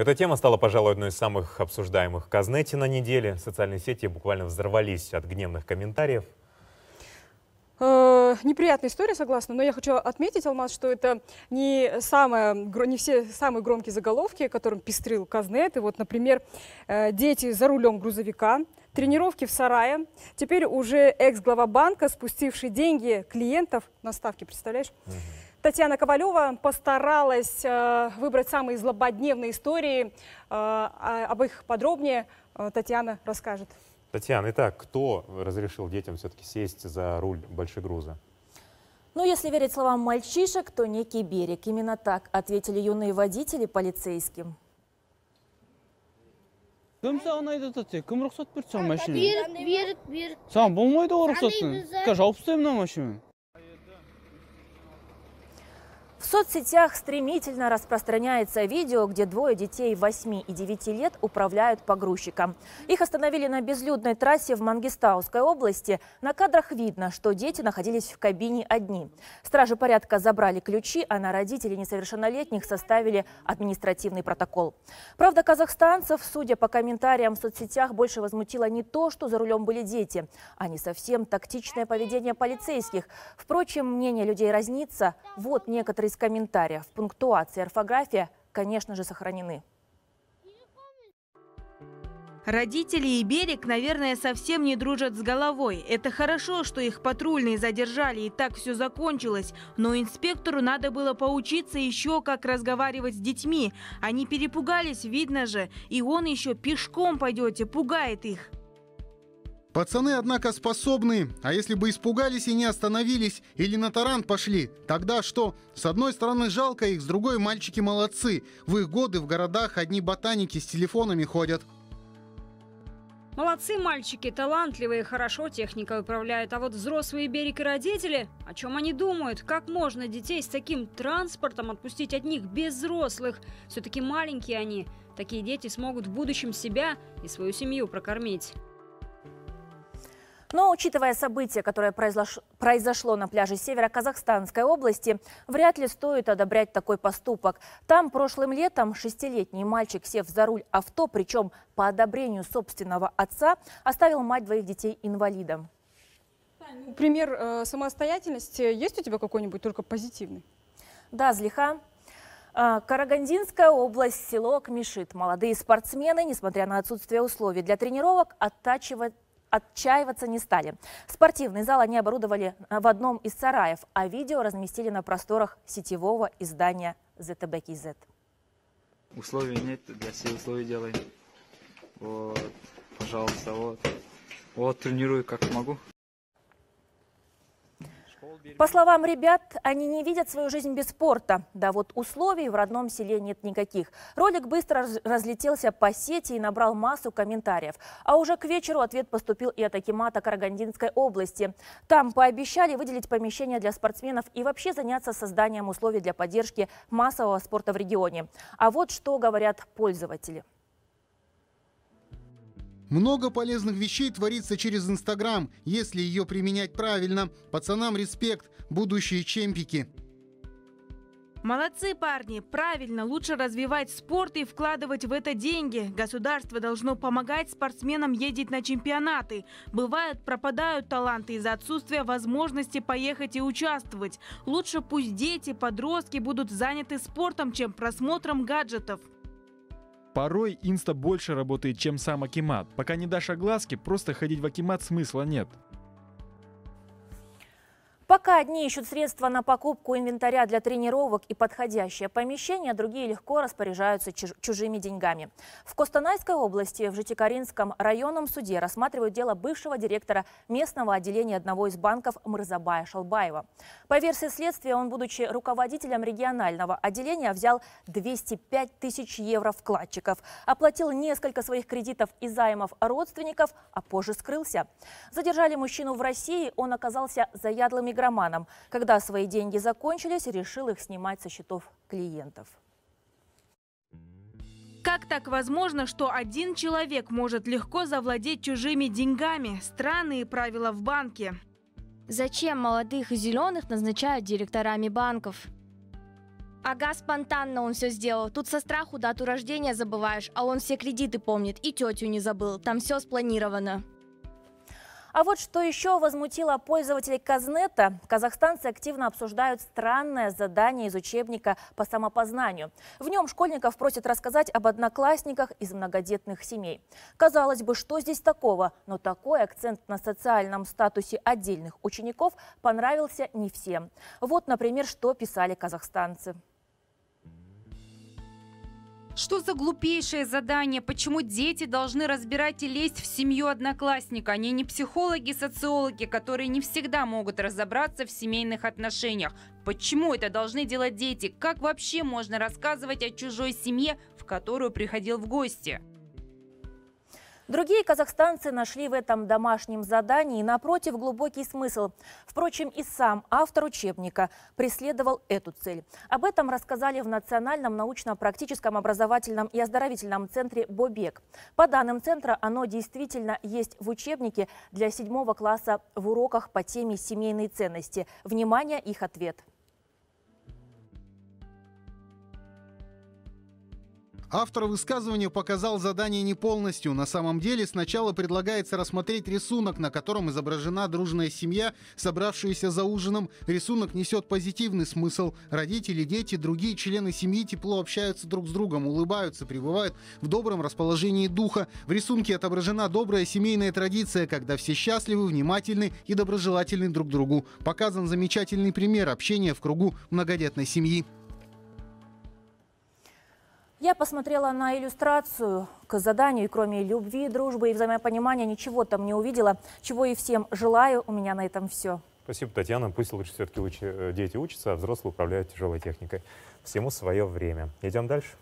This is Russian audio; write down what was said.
Эта тема стала, пожалуй, одной из самых обсуждаемых в Казнете на неделе. Социальные сети буквально взорвались от гневных комментариев. Э, неприятная история, согласна, но я хочу отметить, Алмаз, что это не, самое, не все самые громкие заголовки, которым пестрил Казнет. И вот, например, э, «Дети за рулем грузовика», тренировки в сарае. Теперь уже экс-глава банка, спустивший деньги клиентов на ставки, представляешь? Угу. Татьяна Ковалева постаралась э, выбрать самые злободневные истории. Э, а, об их подробнее э, Татьяна расскажет. Татьяна, итак, кто разрешил детям все-таки сесть за руль большегруза? Но ну, если верить словам мальчишек, то некий берег. Именно так ответили юные водители полицейским. Кімсі ана айтып жатады кім рұқсат берді саған машинаға берік берік берік саған болмайды ғой соцсетях стремительно распространяется видео, где двое детей 8 и 9 лет управляют погрузчиком. Их остановили на безлюдной трассе в Мангистауской области. На кадрах видно, что дети находились в кабине одни. Стражи порядка забрали ключи, а на родителей несовершеннолетних составили административный протокол. Правда, казахстанцев, судя по комментариям в соцсетях, больше возмутило не то, что за рулем были дети, а не совсем тактичное поведение полицейских. Впрочем, мнение людей разнится. Вот некоторые из комментариев. Пунктуация и орфография, конечно же, сохранены. Родители и берег, наверное, совсем не дружат с головой. Это хорошо, что их патрульные задержали и так все закончилось. Но инспектору надо было поучиться еще, как разговаривать с детьми. Они перепугались, видно же. И он еще пешком пойдете, пугает их. Пацаны, однако, способны, а если бы испугались и не остановились, или на таран пошли, тогда что? С одной стороны жалко их, с другой мальчики молодцы. В их годы в городах одни ботаники с телефонами ходят. Молодцы мальчики, талантливые, хорошо техника управляют. А вот взрослые Берег и родители, о чем они думают? Как можно детей с таким транспортом отпустить от них без взрослых? Все-таки маленькие они. Такие дети смогут в будущем себя и свою семью прокормить. Но учитывая событие, которое произошло на пляже севера Казахстанской области, вряд ли стоит одобрять такой поступок. Там прошлым летом шестилетний мальчик, сев за руль авто, причем по одобрению собственного отца, оставил мать двоих детей инвалидом. Ну, пример э, самостоятельности есть у тебя какой-нибудь только позитивный? Да, Злиха, а, Карагандинская область, село Кмешит. Молодые спортсмены, несмотря на отсутствие условий для тренировок, оттачивают отчаиваться не стали. Спортивный зал они оборудовали э, в одном из сараев, а видео разместили на просторах сетевого издания ZTB KZ. Условий нет, для всех условий делаем. Вот, пожалуйста, вот. Вот, тренирую как могу. По словам ребят, они не видят свою жизнь без спорта. Да вот условий в родном селе нет никаких. Ролик быстро разлетелся по сети и набрал массу комментариев. А уже к вечеру ответ поступил и от Акимата Карагандинской области. Там пообещали выделить помещение для спортсменов и вообще заняться созданием условий для поддержки массового спорта в регионе. А вот что говорят пользователи. Много полезных вещей творится через Инстаграм, если ее применять правильно. Пацанам респект, будущие чемпики. Молодцы, парни! Правильно, лучше развивать спорт и вкладывать в это деньги. Государство должно помогать спортсменам ездить на чемпионаты. Бывают, пропадают таланты из-за отсутствия возможности поехать и участвовать. Лучше пусть дети, подростки будут заняты спортом, чем просмотром гаджетов. Порой инста больше работает, чем сам Акимат. Пока не дашь огласки, просто ходить в Акимат смысла нет. Пока одни ищут средства на покупку инвентаря для тренировок и подходящее помещение, другие легко распоряжаются чужими деньгами. В Костанайской области в Житикаринском районном суде рассматривают дело бывшего директора местного отделения одного из банков Мырзабая Шалбаева. По версии следствия, он, будучи руководителем регионального отделения, взял 205 тысяч евро вкладчиков, оплатил несколько своих кредитов и займов родственников, а позже скрылся. Задержали мужчину в России, он оказался заядлым игроком игроманом. Когда свои деньги закончились, решил их снимать со счетов клиентов. Как так возможно, что один человек может легко завладеть чужими деньгами? Странные правила в банке. Зачем молодых и зеленых назначают директорами банков? Ага, спонтанно он все сделал. Тут со страху дату рождения забываешь, а он все кредиты помнит и тетю не забыл. Там все спланировано. А вот что еще возмутило пользователей Казнета. Казахстанцы активно обсуждают странное задание из учебника по самопознанию. В нем школьников просят рассказать об одноклассниках из многодетных семей. Казалось бы, что здесь такого? Но такой акцент на социальном статусе отдельных учеников понравился не всем. Вот, например, что писали казахстанцы. Что за глупейшее задание? Почему дети должны разбирать и лезть в семью одноклассника? Они не психологи, социологи, которые не всегда могут разобраться в семейных отношениях. Почему это должны делать дети? Как вообще можно рассказывать о чужой семье, в которую приходил в гости? Другие казахстанцы нашли в этом домашнем задании, напротив, глубокий смысл. Впрочем, и сам автор учебника преследовал эту цель. Об этом рассказали в Национальном научно-практическом образовательном и оздоровительном центре «Бобек». По данным центра, оно действительно есть в учебнике для седьмого класса в уроках по теме «Семейные ценности». Внимание, их ответ. Автор высказывания показал задание не полностью. На самом деле сначала предлагается рассмотреть рисунок, на котором изображена дружная семья, собравшаяся за ужином. Рисунок несет позитивный смысл. Родители, дети, другие члены семьи тепло общаются друг с другом, улыбаются, пребывают в добром расположении духа. В рисунке отображена добрая семейная традиция, когда все счастливы, внимательны и доброжелательны друг другу. Показан замечательный пример общения в кругу многодетной семьи. Я посмотрела на иллюстрацию к заданию, и кроме любви, дружбы и взаимопонимания ничего там не увидела, чего и всем желаю. У меня на этом все. Спасибо, Татьяна. Пусть лучше все-таки э, дети учатся, а взрослые управляют тяжелой техникой. Всему свое время. Идем дальше.